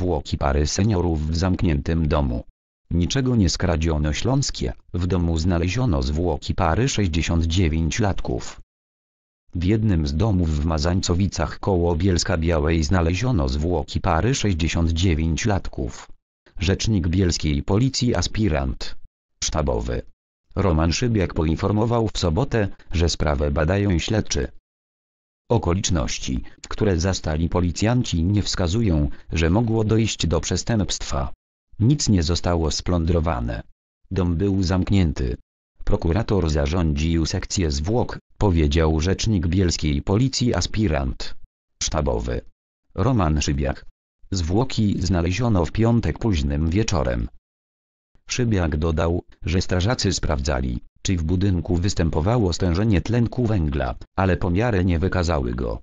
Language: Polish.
zwłoki pary seniorów w zamkniętym domu. Niczego nie skradziono śląskie, w domu znaleziono zwłoki pary 69-latków. W jednym z domów w Mazańcowicach koło Bielska Białej znaleziono zwłoki pary 69-latków. Rzecznik bielskiej policji aspirant sztabowy. Roman Szybiak poinformował w sobotę, że sprawę badają śledczy. Okoliczności, które zastali policjanci nie wskazują, że mogło dojść do przestępstwa. Nic nie zostało splądrowane. Dom był zamknięty. Prokurator zarządził sekcję zwłok, powiedział rzecznik bielskiej policji aspirant. Sztabowy. Roman Szybiak. Zwłoki znaleziono w piątek późnym wieczorem. Szybiak dodał, że strażacy sprawdzali, czy w budynku występowało stężenie tlenku węgla, ale pomiary nie wykazały go.